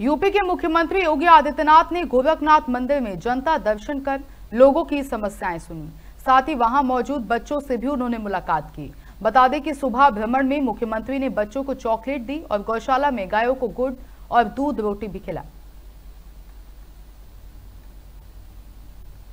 UP के मुख्यमंत्री योगी आदित्यनाथ ने गोरखनाथ मंदिर में जनता दर्शन कर लोगों की समस्याएं सुनी साथ ही वहां मौजूद बच्चों से भी उन्होंने मुलाकात की बता दें कि सुबह भ्रमण में मुख्यमंत्री ने बच्चों को चॉकलेट दी और गौशाला में गायों को गुड़ और दूध रोटी भी खिलाई